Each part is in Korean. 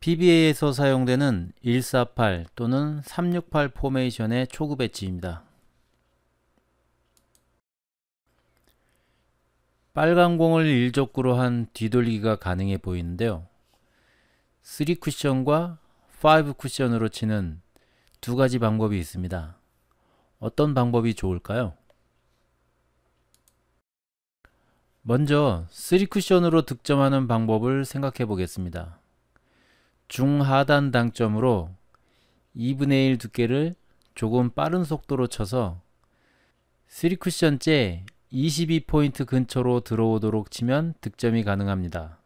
PBA에서 사용되는 148 또는 368 포메이션의 초급 배치입니다. 빨간 공을 일적구로한 뒤돌기가 가능해 보이는데요. 3쿠션과 5쿠션으로 치는 두 가지 방법이 있습니다. 어떤 방법이 좋을까요? 먼저 3쿠션으로 득점하는 방법을 생각해 보겠습니다. 중하단 당점으로 2분의 1 두께를 조금 빠른 속도로 쳐서 3쿠션째 22포인트 근처로 들어오도록 치면 득점이 가능합니다.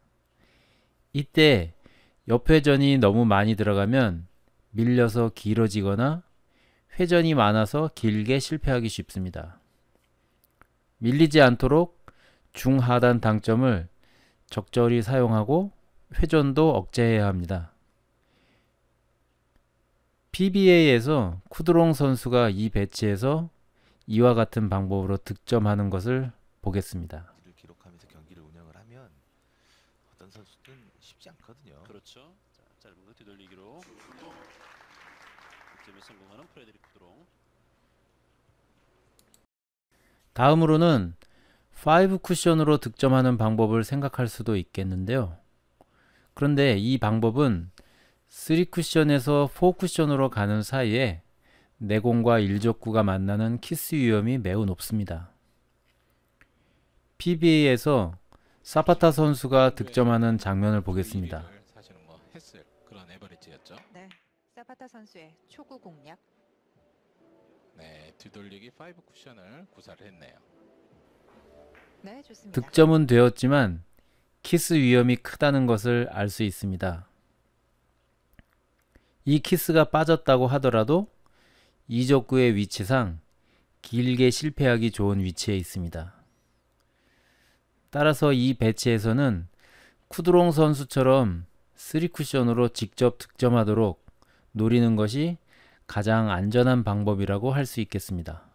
이때 옆회전이 너무 많이 들어가면 밀려서 길어지거나 회전이 많아서 길게 실패하기 쉽습니다. 밀리지 않도록 중하단 당점을 적절히 사용하고 회전도 억제해야 합니다. PBA에서 쿠드롱 선수가 이 배치에서 이와 같은 방법으로 득점하는 것을 보겠습니다. 기록하면서 경기를 운영을 하면 어떤 선수든 쉽지 않거든요. 그렇죠. 자, 짧은 거 뒤돌리기로 득점에 성공하는 프레드릭 쿠드롱. 다음으로는 5 쿠션으로 득점하는 방법을 생각할 수도 있겠는데요. 그런데 이 방법은 3쿠션에서 4쿠션으로 가는 사이에 내공과 일족구가 만나는 키스 위험이 매우 높습니다. PBA에서 사파타 선수가 득점하는 장면을 보겠습니다. 뭐 네, 사파타 선수의 초구 공략. 네, 뒤돌리기 5 쿠션을 구사를 했네요. 네, 좋습니다. 득점은 되었지만 키스 위험이 크다는 것을 알 수 있습니다. 이 키스가 빠졌다고 하더라도 이적구의 위치상 길게 실패하기 좋은 위치에 있습니다. 따라서 이 배치에서는 쿠드롱 선수처럼 3쿠션으로 직접 득점하도록 노리는 것이 가장 안전한 방법이라고 할 수 있겠습니다.